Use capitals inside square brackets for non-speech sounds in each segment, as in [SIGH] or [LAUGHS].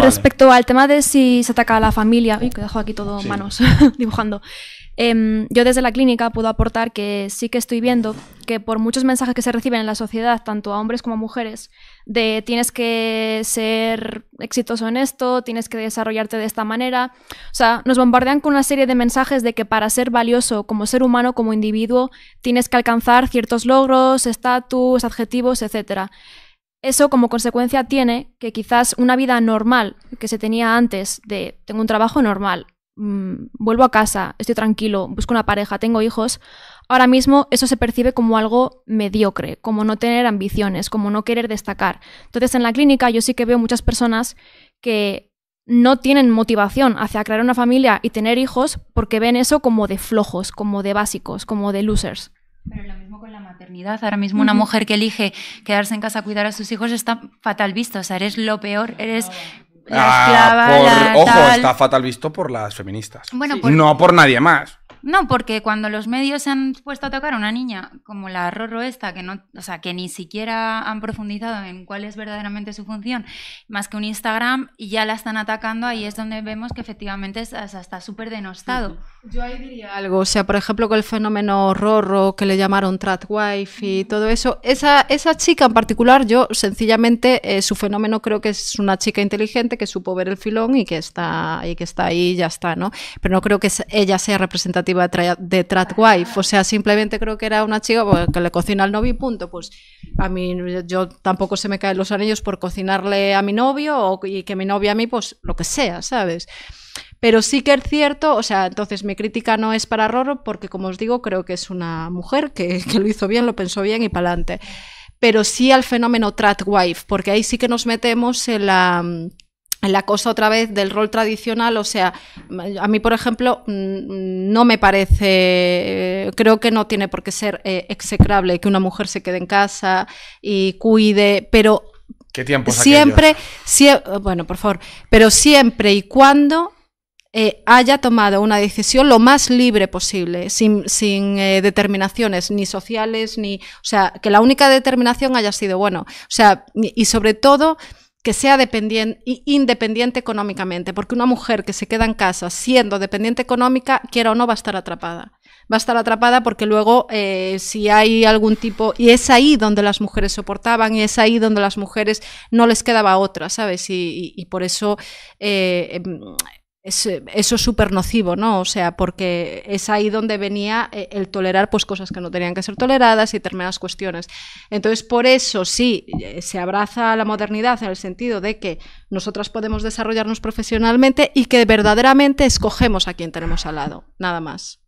Respecto al tema de si se ataca a la familia, que dejo aquí todo manos [LAUGHS] dibujando. Em, yo desde la clínica puedo aportar que sí que estoy viendo que por muchos mensajes que se reciben en la sociedad, tanto a hombres como a mujeres, de tienes que ser exitoso en esto, tienes que desarrollarte de esta manera, o sea, nos bombardean con una serie de mensajes de que para ser valioso como ser humano, como individuo, tienes que alcanzar ciertos logros, estatus, adjetivos, etcétera. Eso como consecuencia tiene que quizás una vida normal que se tenía antes de tengo un trabajo normal, mm, vuelvo a casa, estoy tranquilo, busco una pareja, tengo hijos, ahora mismo eso se percibe como algo mediocre, como no tener ambiciones, como no querer destacar. Entonces en la clínica yo sí que veo muchas personas que no tienen motivación hacia crear una familia y tener hijos porque ven eso como de flojos, como de básicos, como de losers. Pero lo mismo con la maternidad. Ahora mismo una mujer que elige quedarse en casa a cuidar a sus hijos está fatal visto. O sea, eres lo peor, eres la ah, esclava, ojo, está fatal visto por las feministas. Bueno, No por nadie más. No, porque cuando los medios se han puesto a atacar a una niña como la Rorro esta, que no, o sea, que ni siquiera han profundizado en cuál es verdaderamente su función, más que un Instagram, y ya la están atacando, ahí es donde vemos que efectivamente está súper denostado. Yo ahí diría algo, o sea, por ejemplo, con el fenómeno Rorro, que le llamaron Tratwife y todo eso, esa, esa chica en particular, yo sencillamente eh, su fenómeno creo que es una chica inteligente que supo ver el filón y que está, y que está ahí y ya está, ¿no? Pero no creo que ella sea representativa de de Tradwife. O sea, simplemente creo que era una chica pues, que le cocina al novio y punto. Pues a mí, yo tampoco se me caen los anillos por cocinarle a mi novio o, y que mi novia a mí, pues lo que sea, ¿sabes? Pero sí que es cierto, o sea, entonces mi crítica no es para Roro porque, como os digo, creo que es una mujer que, que lo hizo bien, lo pensó bien y para adelante. Pero sí al fenómeno Tradwife, porque ahí sí que nos metemos en la la cosa otra vez del rol tradicional, o sea, a mí, por ejemplo, mm, mm, no me parece, eh, creo que no tiene por qué ser eh, execrable que una mujer se quede en casa y cuide, pero... ¿Qué tiempos siempre, bueno, por favor, pero siempre y cuando eh, haya tomado una decisión lo más libre posible, sin, determinaciones ni sociales, ni. O sea, que la única determinación haya sido, bueno, o sea, y sobre todo que sea dependiente, independiente económicamente, porque una mujer que se queda en casa siendo dependiente económica, quiera o no, va a estar atrapada. Va a estar atrapada porque luego eh, si hay algún tipo, y es ahí donde las mujeres soportaban, y es ahí donde las mujeres no les quedaba otra, ¿sabes? Y, por eso eh, em, es, eh, eso es súper nocivo, ¿no? O sea, porque es ahí donde venía eh, el tolerar pues cosas que no tenían que ser toleradas y determinadas cuestiones. Entonces, por eso sí, eh, se abraza la modernidad en el sentido de que nosotras podemos desarrollarnos profesionalmente y que verdaderamente escogemos a quien tenemos al lado, nada más.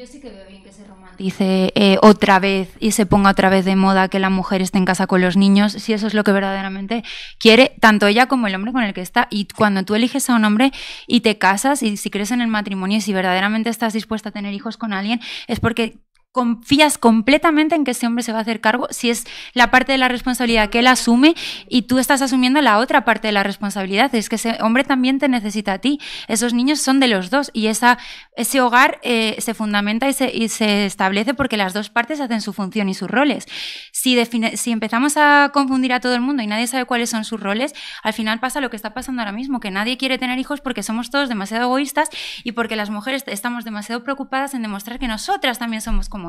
Yo sí que veo bien que se romantice eh, otra vez y se ponga otra vez de moda que la mujer esté en casa con los niños, si eso es lo que verdaderamente quiere, tanto ella como el hombre con el que está. Y cuando tú eliges a un hombre y te casas y si crees en el matrimonio y si verdaderamente estás dispuesta a tener hijos con alguien, es porque confías completamente en que ese hombre se va a hacer cargo si es la parte de la responsabilidad que él asume y tú estás asumiendo la otra parte de la responsabilidad. Es que ese hombre también te necesita a ti. Esos niños son de los dos y ese hogar eh, se fundamenta y se, establece porque las dos partes hacen su función y sus roles. Si, si empezamos a confundir a todo el mundo y nadie sabe cuáles son sus roles, al final pasa lo que está pasando ahora mismo, que nadie quiere tener hijos porque somos todos demasiado egoístas y porque las mujeres estamos demasiado preocupadas en demostrar que nosotras también somos como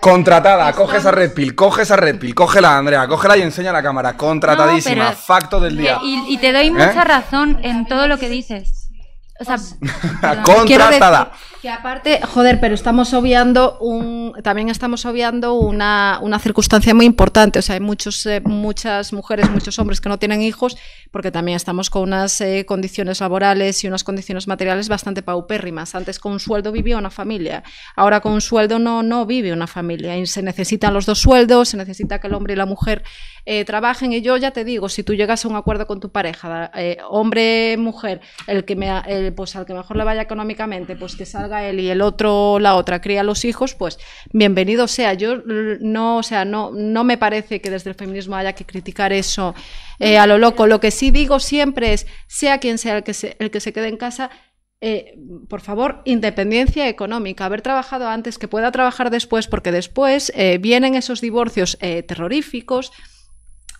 Contratada, coge esa red coge esa red cógela Andrea, cógela y enseña la cámara. Contratadísima, facto del día. Y, te doy ¿Eh? mucha razón en todo lo que dices. O sea, [LAUGHS] contratada. Que aparte, joder, pero estamos obviando un, también estamos obviando una, circunstancia muy importante. O sea, hay muchos, eh, muchas mujeres, muchos hombres que no tienen hijos, porque también estamos con unas eh, condiciones laborales y unas condiciones materiales bastante paupérrimas. Antes con un sueldo vivía una familia, ahora con un sueldo no, no vive una familia. Y se necesitan los dos sueldos, se necesita que el hombre y la mujer eh, trabajen. Y yo ya te digo, si tú llegas a un acuerdo con tu pareja, hombre, mujer, el que me, el, pues al que mejor le vaya económicamente, pues que salga él y el otro, la otra, cría los hijos, pues bienvenido sea. Yo no, o sea, no, no me parece que desde el feminismo haya que criticar eso eh, a lo loco. Lo que sí digo siempre es, sea quien sea el que se, el que se quede en casa, eh, por favor, independencia económica, haber trabajado antes, que pueda trabajar después, porque después eh, vienen esos divorcios terroríficos,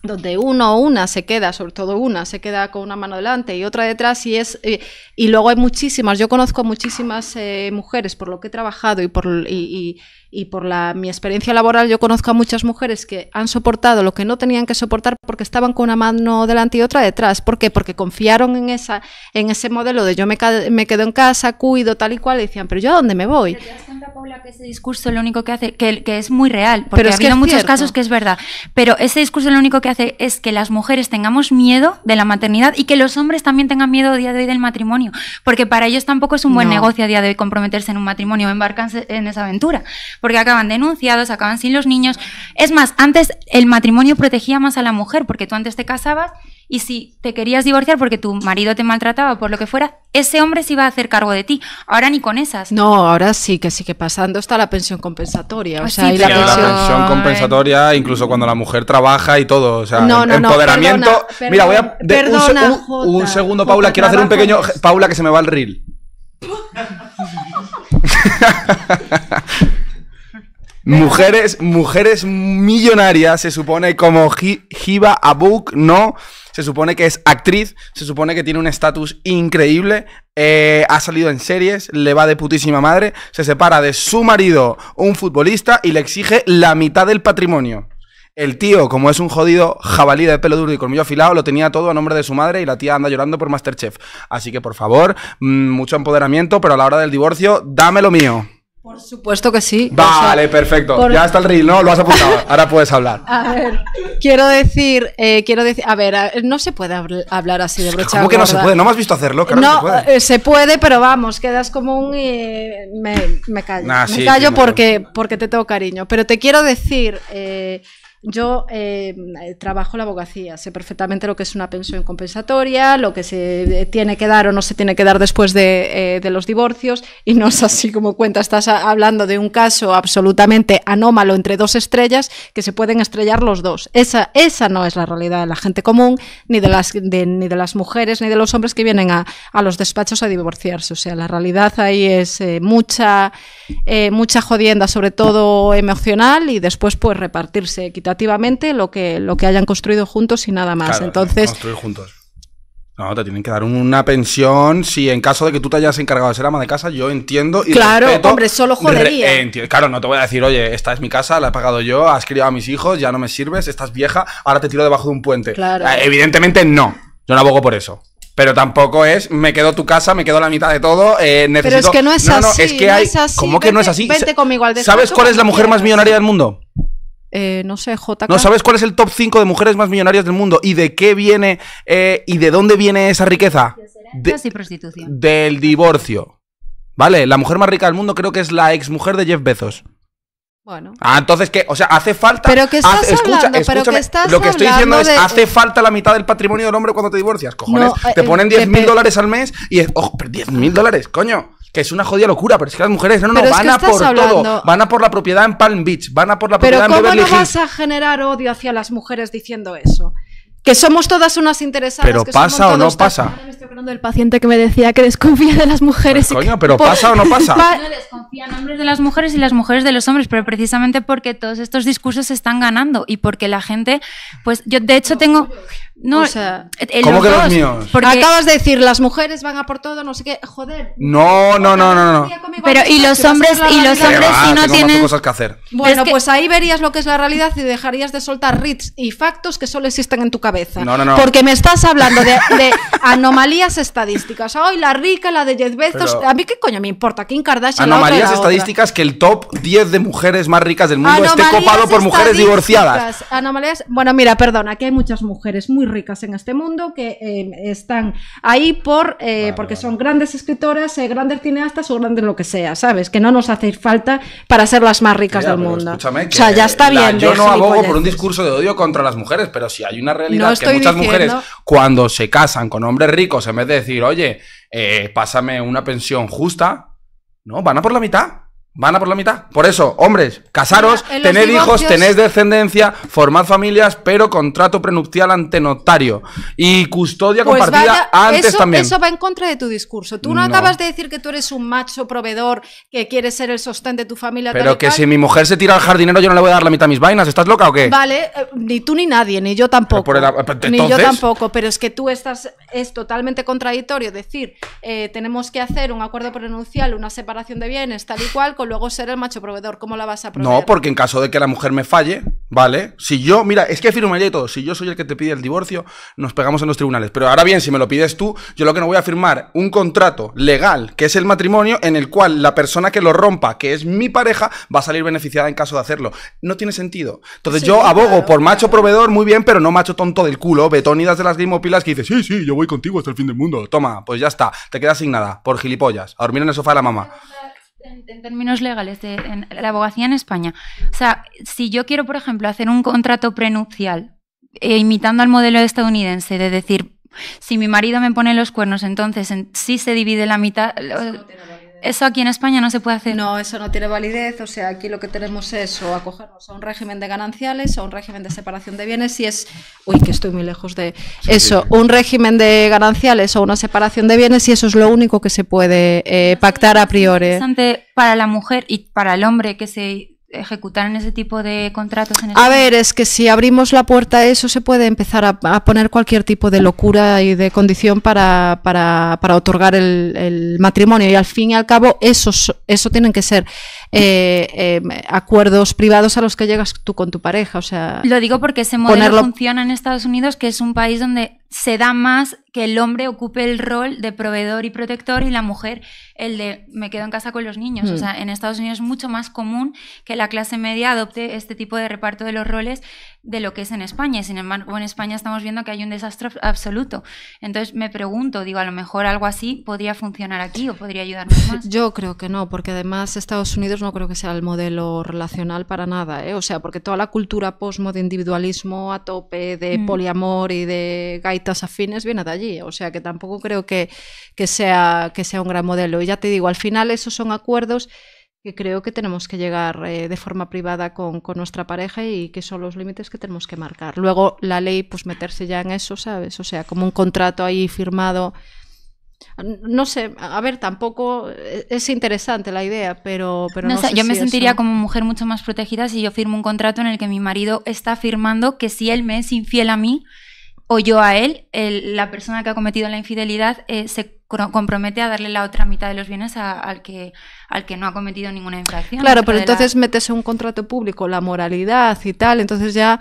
donde uno o una se queda, sobre todo una, se queda con una mano delante y otra detrás y es eh, y, luego hay muchísimas, yo conozco muchísimas eh, mujeres por lo que he trabajado y por y, y, por la, mi experiencia laboral yo conozco a muchas mujeres que han soportado lo que no tenían que soportar porque estaban con una mano delante y otra detrás, ¿por qué? Porque confiaron en esa en ese modelo de yo me, quedo en casa, cuido tal y cual y decían, "Pero yo a dónde me voy?" ¿Te Paula, que ese discurso lo único que hace que, que es muy real, porque pero ha muchos casos que es verdad, pero ese discurso lo único que hace es que las mujeres tengamos miedo de la maternidad y que los hombres también tengan miedo a día de hoy del matrimonio, porque para ellos tampoco es un buen negocio a día de hoy comprometerse en un matrimonio, embarcarse en esa aventura, porque acaban denunciados, acaban sin los niños. Es más, antes el matrimonio protegía más a la mujer, porque tú antes te casabas y si te querías divorciar porque tu marido te maltrataba por lo que fuera, ese hombre se iba a hacer cargo de ti. Ahora ni con esas. No, ahora sí, que sí que pasando está la pensión compensatoria. o pues sea, sí, la, pensión... compensatoria, incluso cuando la mujer trabaja y todo. O sea, empoderamiento. Mira, voy a. un, segundo, Paula, quiero hacer un pequeño. Paula, que se me va el reel. [LAUGHS] mujeres, mujeres millonarias, se supone como a Abuk, ¿no? se supone que es actriz, se supone que tiene un estatus increíble, eh, ha salido en series, le va de putísima madre, se separa de su marido, un futbolista, y le exige la mitad del patrimonio. El tío, como es un jodido jabalí de pelo duro y colmillo afilado, lo tenía todo a nombre de su madre y la tía anda llorando por Masterchef. Así que, por favor, mm, mucho empoderamiento, pero a la hora del divorcio, dame lo mío. Por supuesto que sí. Vale, perfecto. Ya está el reel, ¿no? Lo has apuntado. [LAUGHS] Ahora puedes hablar. A ver, quiero decir, eh, quiero decir, a ver, no se puede hablar así de brocha. ¿Cómo que no se puede? No me has visto hacerlo, no, eh, se puede. pero vamos, quedas como un eh, me, callo. me callo porque, porque te tengo cariño. Pero te quiero decir yo trabajo eh, trabajo la abogacía, sé perfectamente lo que es una pensión compensatoria, lo que se tiene que dar o no se tiene que dar después de, eh, los divorcios, y no es así como cuenta, estás hablando de un caso absolutamente anómalo entre dos estrellas que se pueden estrellar los dos. Esa, esa no es la realidad de la gente común, ni de las, ni de las mujeres, ni de los hombres que vienen a, los despachos a divorciarse. O sea, la realidad ahí es eh, mucha, mucha jodienda, sobre todo emocional, y después pues repartirse quitarse lo que, lo que hayan construido juntos y nada más. Entonces. Construir juntos. No, te tienen que dar una pensión si en caso de que tú te hayas encargado de ser ama de casa, yo entiendo y Claro, hombre, solo jodería. claro, no te voy a decir, oye, esta es mi casa, la he pagado yo, has criado a mis hijos, ya no me sirves, estás vieja, ahora te tiro debajo de un puente. Eh, evidentemente no, yo no abogo por eso. Pero tampoco es, me quedo tu casa, me quedo la mitad de todo, eh, Pero es que no es así, que ¿Cómo que no es así? ¿Sabes cuál es la mujer más millonaria del mundo? Eh, no sé, JK. No, ¿sabes cuál es el top 5 de mujeres más millonarias del mundo? ¿Y de qué viene eh, y de dónde viene esa riqueza? De, prostitución. Del divorcio. ¿Vale? La mujer más rica del mundo creo que es la ex mujer de Jeff Bezos. Bueno. Ah, entonces que, o sea, hace falta. Pero que estás escucha, lo que estoy diciendo es, hace falta la mitad del patrimonio del hombre cuando te divorcias, cojones. te eh, ponen 10 mil dólares al mes y, ojo, oh, 10 mil dólares, coño que es una jodida locura, pero es que las mujeres no, no, van a por todo, van a por la propiedad en Palm Beach, van a por la propiedad en Beverly Hills. ¿Cómo no vas a generar odio hacia las mujeres diciendo eso? Que somos todas unas interesadas. Pero pasa o no pasa. Ahora me estoy acordando del paciente que me decía que desconfía de las mujeres. Pues coño, pero pasa o no pasa. [LAUGHS] desconfían hombres de las mujeres y las mujeres de los hombres, pero precisamente porque todos estos discursos se están ganando y porque la gente, pues yo de hecho tengo, no, o sea, eh, eh, ¿Cómo que los míos? Acabas de decir, las mujeres van a por todo, no sé qué, joder. No, no, no, no, no. Pero y los hombres y los hombres si no tienen que hacer. Bueno, pues ahí verías lo que es la realidad y dejarías de soltar rits y factos que solo existen en tu cabeza. No, no, no. Porque me estás hablando de, anomalías estadísticas. Hoy la rica, la de Jeff a mí qué coño me importa, Kim Kardashian. Anomalías estadísticas que el top 10 de mujeres más ricas del mundo esté copado por mujeres divorciadas. Anomalías, bueno, mira, perdona, aquí hay muchas mujeres muy ricas en este mundo, que em, están ahí por, eh, porque son grandes escritoras, eh, grandes cineastas o grandes lo que sea, ¿sabes? Que no nos hace falta para ser las más ricas del mundo. o sea, ya está bien. Yo no abogo por un discurso de odio contra las mujeres, pero si hay una realidad que muchas mujeres cuando se casan con hombres ricos, en vez de decir, oye, eh, pásame una pensión justa, no, van a por la mitad. Van a por la mitad. Por eso, hombres, casaros, tener tened hijos, tened descendencia, formar familias, pero contrato prenupcial ante notario. Y custodia pues compartida antes también. Eso va en contra de tu discurso. Tú no, acabas de decir que tú eres un macho proveedor, que quieres ser el sostén de tu familia. Pero que si mi mujer se tira al jardinero, yo no le voy a dar la mitad a mis vainas. ¿Estás loca o qué? Vale, eh, ni tú ni nadie, ni yo tampoco. Ni yo tampoco, pero es que tú estás. Es totalmente contradictorio decir, eh, tenemos que hacer un acuerdo prenupcial, una separación de bienes, tal y cual, luego ser el macho proveedor. ¿Cómo la vas a proveer? No, porque en caso de que la mujer me falle, ¿vale? Si yo, mira, es que firmaría y todo. Si yo soy el que te pide el divorcio, nos pegamos en los tribunales. Pero ahora bien, si me lo pides tú, yo lo que no voy a firmar un contrato legal, que es el matrimonio, en el cual la persona que lo rompa, que es mi pareja, va a salir beneficiada en caso de hacerlo. No tiene sentido. Entonces yo abogo por macho proveedor, muy bien, pero no macho tonto del culo, betónidas de las grimopilas que dice sí, sí, yo voy contigo hasta el fin del mundo. Toma, pues ya está, te queda asignada por gilipollas, a dormir en el sofá de la mamá. En, términos legales, en la abogacía en España. O sea, si yo quiero, por ejemplo, hacer un contrato prenupcial, eh, imitando al modelo estadounidense, de decir, si mi marido me pone los cuernos, entonces en, sí se divide la mitad. Eso aquí en España no se puede hacer. No, eso no tiene validez. O sea, aquí lo que tenemos es o acogernos a un régimen de gananciales o un régimen de separación de bienes. Y es. Uy, que estoy muy lejos de eso. Un régimen de gananciales o una separación de bienes. Y eso es lo único que se puede eh, pactar a priori. Interesante para la mujer y para el hombre que se Ejecutar en ese tipo de contratos A ver, es que si abrimos la puerta a eso se puede empezar a, poner cualquier tipo de locura y de condición para, para, para otorgar el, matrimonio y al fin y al cabo eso, eso tienen que ser eh, eh, acuerdos privados a los que llegas tú con tu pareja. O sea, Lo digo porque ese modelo funciona en Estados Unidos que es un país donde se da más que el hombre ocupe el rol de proveedor y protector y la mujer el de me quedo en casa con los niños. O hmm. sea, en Estados Unidos es mucho más común que la clase media adopte este tipo de reparto de los roles de lo que es en España. Sin embargo, en España estamos viendo que hay un desastre absoluto. Entonces me pregunto, digo, a lo mejor algo así podría funcionar aquí o podría ayudarnos más. [LAUGHS] Yo creo que no, porque además Estados Unidos no creo que sea el modelo relacional para nada. ¿eh? O sea, porque toda la cultura posmo de individualismo a tope, de hmm. poliamor y de gaitas afines viene de allí. O sea que tampoco creo que, sea, que sea un gran modelo. Y ya te digo, al final esos son acuerdos que creo que tenemos que llegar eh, de forma privada con, nuestra pareja y que son los límites que tenemos que marcar. Luego la ley, pues meterse ya en eso, ¿sabes? O sea, como un contrato ahí firmado. No sé, a ver, tampoco eh, es interesante la idea, pero, pero no, sé, Yo me sentiría como mujer mucho más protegida si yo firmo un contrato en el que mi marido está firmando que si él me es infiel a mí, o yo a él, la persona que ha cometido la infidelidad eh, se compromete a darle la otra mitad de los bienes al, que, al que no ha cometido ninguna infracción. Claro, pero entonces metes métese un contrato público, la moralidad y tal, entonces ya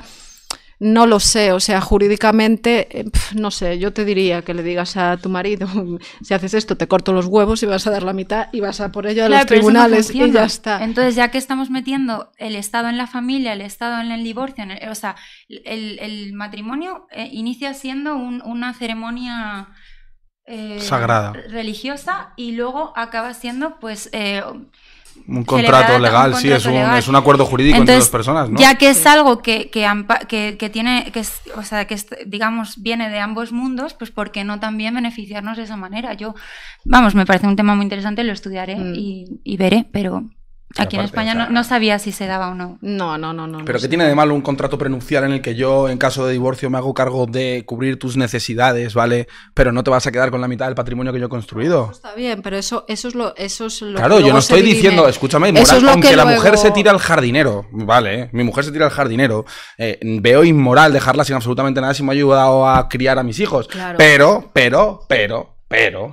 no lo sé, o sea, jurídicamente, eh, no sé, yo te diría que le digas a tu marido, [LAUGHS] si haces esto, te corto los huevos y vas a dar la mitad y vas a por ello a los tribunales y ya está. Entonces, ya que estamos metiendo el Estado en la familia, el Estado en el divorcio, o sea, el, matrimonio eh, inicia siendo una ceremonia... Eh, Sagrada. Religiosa y luego acaba siendo, pues un contrato legal, sí, es, un, es un, acuerdo jurídico entre dos personas, ¿no? Ya que es algo que, que, tiene, que es, o sea, que digamos, viene de ambos mundos, pues ¿por qué no también beneficiarnos de esa manera? Yo, vamos, me parece un tema muy interesante, lo estudiaré mm. y, veré, pero Aquí en España no, sabía si se daba o no. No, no, no, no. Pero que ¿qué tiene de malo un contrato prenupcial en el que yo, en caso de divorcio, me hago cargo de cubrir tus necesidades, ¿vale? Pero no te vas a quedar con la mitad del patrimonio que yo he construido. está bien, pero eso, eso es lo, eso es lo Claro, yo no estoy diciendo, escúchame, es aunque la mujer se tira al jardinero, vale, mi mujer se tira al jardinero, eh, veo inmoral dejarla sin absolutamente nada si me ha ayudado a criar a mis hijos. Claro. Pero, pero, pero, pero.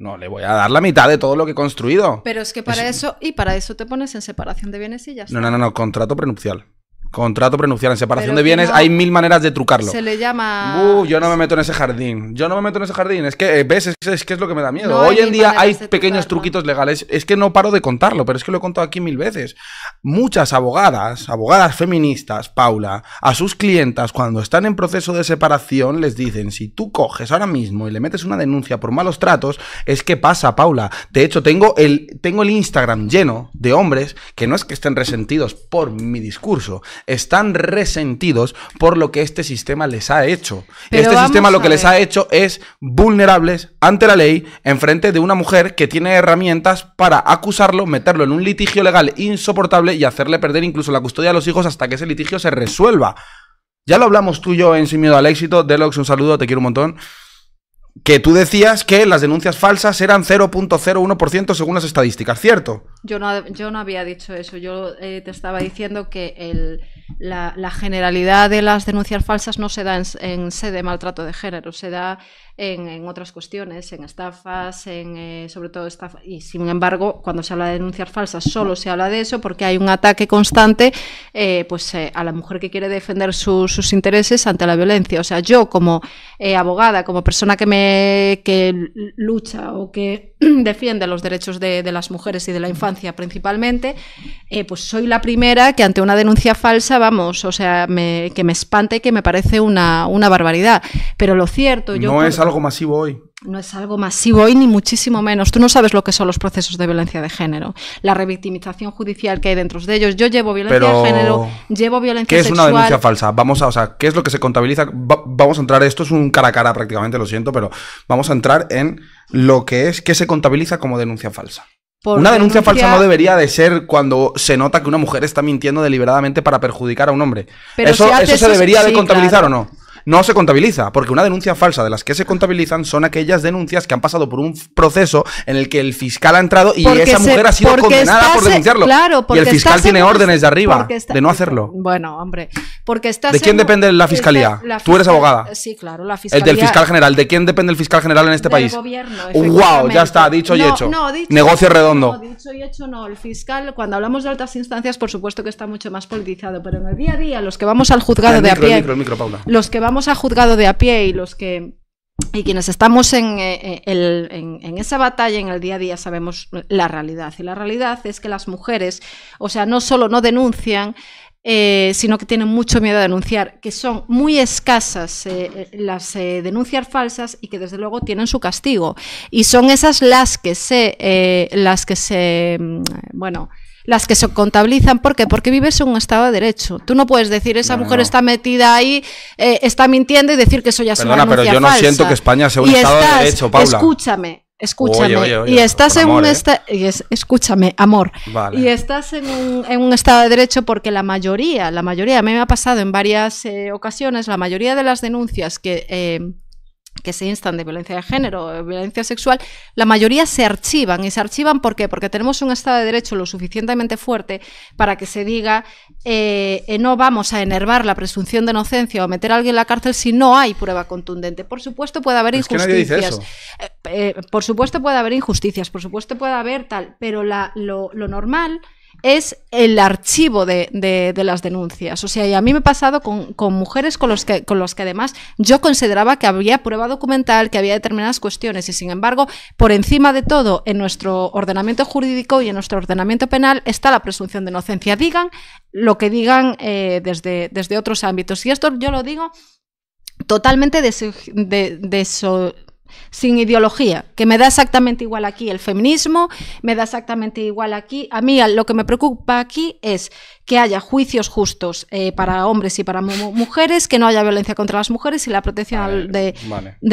No, le voy a dar la mitad de todo lo que he construido. Pero es que para eso, y para eso te pones en separación de bienes y ya está. No, no, no, no contrato prenupcial. Contrato prenupcial en separación de bienes, hay mil maneras de trucarlo. Se le llama. yo no me meto en ese jardín. Yo no me meto en ese jardín. Es que, eh, ¿ves? Es, que es lo que me da miedo. Hoy en día hay pequeños truquitos legales. Es que no paro de contarlo, pero es que lo he contado aquí mil veces. Muchas abogadas, abogadas feministas, Paula, a sus clientas, cuando están en proceso de separación, les dicen: si tú coges ahora mismo y le metes una denuncia por malos tratos, es que pasa, Paula. De hecho, tengo el, tengo el Instagram lleno de hombres que no es que estén resentidos por mi discurso están resentidos por lo que este sistema les ha hecho. este sistema lo que les ha hecho es vulnerables ante la ley en de una mujer que tiene herramientas para acusarlo, meterlo en un litigio legal insoportable y hacerle perder incluso la custodia de los hijos hasta que ese litigio se resuelva. Ya lo hablamos tú y yo en Sin Miedo al Éxito. Delox, un saludo, te quiero un montón que tú decías que las denuncias falsas eran 0.01% según las estadísticas, ¿cierto? Yo no, yo no había dicho eso, yo eh, te estaba diciendo que la, generalidad de las denuncias falsas no se da en, sede maltrato de género, se da en, otras cuestiones, en estafas, en, eh, sobre todo estafas. Y sin embargo, cuando se habla de denuncias falsas, solo se habla de eso porque hay un ataque constante eh, pues, eh, a la mujer que quiere defender sus intereses ante la violencia. O sea, yo como abogada, como persona que, me, que lucha o que [CLEARS THROAT] defiende los derechos de, las mujeres y de la infancia principalmente, pues soy la primera que ante una denuncia falsa, vamos, o sea, que me espante y que me parece una, una barbaridad. Pero lo cierto, yo masivo hoy. No es algo masivo hoy, ni muchísimo menos. Tú no sabes lo que son los procesos de violencia de género, la revictimización judicial que hay dentro de ellos. Yo llevo violencia de género, llevo violencia ¿Qué es una denuncia falsa? Vamos a, o sea, ¿qué es lo que se contabiliza? vamos a entrar, esto es un cara a cara prácticamente, lo siento, pero vamos a entrar en lo que es, que se contabiliza como denuncia falsa? una denuncia, falsa no debería de ser cuando se nota que una mujer está mintiendo deliberadamente para perjudicar a un hombre. Pero eso, eso, se debería de contabilizar o no no se contabiliza, porque una denuncia falsa de las que se contabilizan son aquellas denuncias que han pasado por un proceso en el que el fiscal ha entrado y esa mujer ha sido condenada por denunciarlo. Claro, porque y el fiscal tiene órdenes de arriba de no hacerlo. Bueno, hombre, porque está ¿De quién depende la fiscalía? Tú eres abogada. Sí, claro, la fiscalía. El del fiscal general. ¿De quién depende el fiscal general en este del país? Gobierno, wow, ya está, dicho y hecho. Negocio redondo. No, dicho y hecho no. El fiscal, cuando hablamos de altas instancias, por supuesto que está mucho más politizado, pero en el día a día los que vamos al juzgado de a pie, los vamos a juzgado de a pie y los que y quienes estamos eh, eh, en, esa batalla, en el día a día, sabemos la realidad. Y la realidad es que las mujeres, o sea, no solo no denuncian, eh, sino que tienen mucho miedo a denunciar, que son muy escasas las denunciar denuncias falsas y que desde luego tienen su castigo. Y son esas las que se, las que se, mm, bueno, las que se contabilizan. ¿Por qué? Porque vives en un Estado de Derecho. Tú no puedes decir, esa mujer está metida ahí, eh, está mintiendo y decir que eso ya es una denuncia pero yo no siento que España sea un Estado de Derecho, Paula. Escúchame, Escúchame, y estás en un escúchame, amor. Y estás en un, estado de derecho porque la mayoría, la mayoría, a mí me ha pasado en varias eh, ocasiones, la mayoría de las denuncias que eh, que se instan de violencia de género, de violencia sexual, la mayoría se archivan. ¿Y se archivan por qué? Porque tenemos un Estado de Derecho lo suficientemente fuerte para que se diga eh, eh, no vamos a enervar la presunción de inocencia o meter a alguien en la cárcel si no hay prueba contundente. Por supuesto puede haber injusticias. Eh, por supuesto puede haber injusticias, por supuesto puede haber tal, pero la, lo, lo normal es el archivo de, las denuncias. O sea, y a mí me ha pasado con, mujeres con los, que, que además yo consideraba que había prueba documental, que había determinadas cuestiones y sin embargo, por encima de todo, en nuestro ordenamiento jurídico y en nuestro ordenamiento penal está la presunción de inocencia. Digan lo que digan eh, desde, desde otros ámbitos. Y esto yo lo digo totalmente de, de, sin ideología, que me da exactamente igual aquí el feminismo, me da exactamente igual aquí. A mí lo que me preocupa aquí es que haya juicios justos eh, para hombres y para mujeres, que no haya violencia contra las mujeres y la protección de,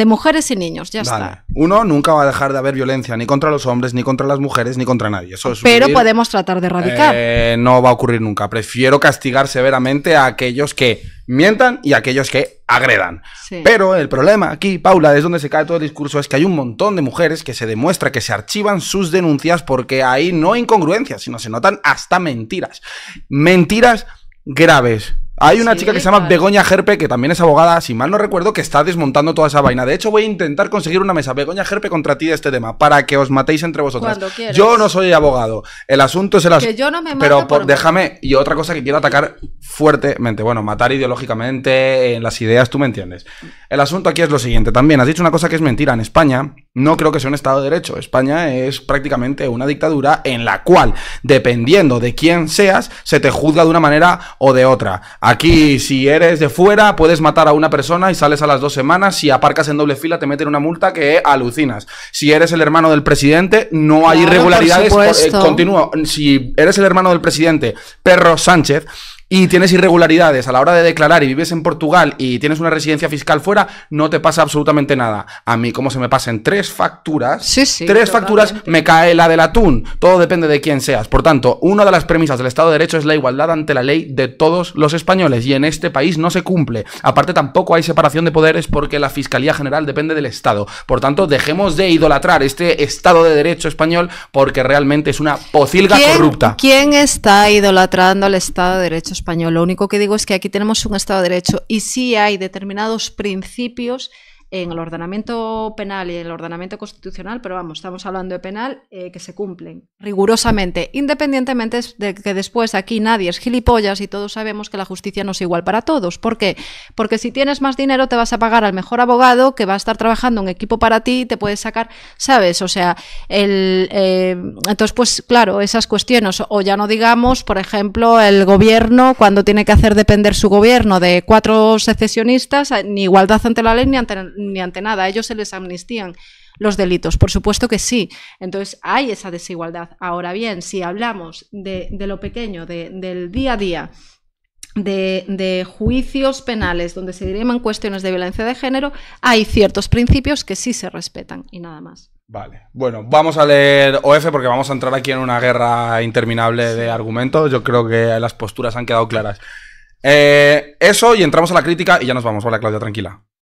mujeres y niños. Ya está. Uno nunca va a dejar de haber violencia ni contra los hombres, ni contra las mujeres, ni contra nadie. Eso es Pero podemos tratar de erradicar. Eh, no va a ocurrir nunca. Prefiero castigar severamente a aquellos que mientan y aquellos que agredan. Pero el problema aquí, Paula, es donde se cae todo el discurso, es que hay un montón de mujeres que se demuestra que se archivan sus denuncias porque ahí no incongruencias, sino se notan hasta mentiras. Mentiras graves. Hay una chica que se llama Begoña Gerpe, que también es abogada, si mal no recuerdo, que está desmontando toda esa vaina. De hecho, voy a intentar conseguir una mesa. Begoña Gerpe contra ti de este tema, para que os matéis entre vosotras. Yo no soy abogado. El asunto es el asunto. yo no me mato Pero por, déjame, y otra cosa que quiero atacar fuertemente. Bueno, matar ideológicamente, en las ideas, tú me entiendes. El asunto aquí es lo siguiente. También has dicho una cosa que es mentira. En España no creo que sea un Estado de Derecho. España es prácticamente una dictadura en la cual, dependiendo de quién seas, se te juzga de una manera o de otra. Aquí, si eres de fuera, puedes matar a una persona y sales a las dos semanas. Si aparcas en doble fila, te meten una multa que alucinas. Si eres el hermano del presidente, no hay irregularidades. Eh, si eres el hermano del presidente, perro Sánchez, y tienes irregularidades a la hora de declarar y vives en Portugal y tienes una residencia fiscal fuera, no te pasa absolutamente nada. A mí, como se me pasen tres facturas, tres facturas, me cae la del atún. Todo depende de quién seas. Por tanto, una de las premisas del Estado de Derecho es la igualdad ante la ley de todos los españoles y en este país no se cumple. Aparte, tampoco hay separación de poderes porque la Fiscalía General depende del Estado. Por tanto, dejemos de idolatrar este Estado de Derecho español porque realmente es una pocilga corrupta. ¿Quién está idolatrando al Estado de Derecho español. Lo único que digo es que aquí tenemos un Estado de Derecho y sí hay determinados principios en el ordenamiento penal y en el ordenamiento constitucional, pero vamos, estamos hablando de penal, eh, que se cumplen rigurosamente, independientemente de que después aquí nadie es gilipollas y todos sabemos que la justicia no es igual para todos. ¿Por qué? Porque si tienes más dinero te vas a pagar al mejor abogado que va a estar trabajando un equipo para ti y te puedes sacar, ¿sabes? O sea, el, eh, entonces pues claro, esas cuestiones, o ya no digamos, por ejemplo, el gobierno cuando tiene que hacer depender su gobierno de cuatro secesionistas, ni igualdad ante la ley ni ante ni ante nada, a ellos se les amnistían los delitos. Por supuesto que sí. Entonces hay esa desigualdad. Ahora bien, si hablamos de, lo pequeño, del día a día, de, juicios penales donde se diriman cuestiones de violencia de género, hay ciertos principios que sí se respetan y nada más. Vale, bueno, vamos a leer OF porque vamos a entrar aquí en una guerra interminable de argumentos. Yo creo que las posturas han quedado claras. Eh, eso y entramos a la crítica y ya nos vamos. vale Claudia, tranquila.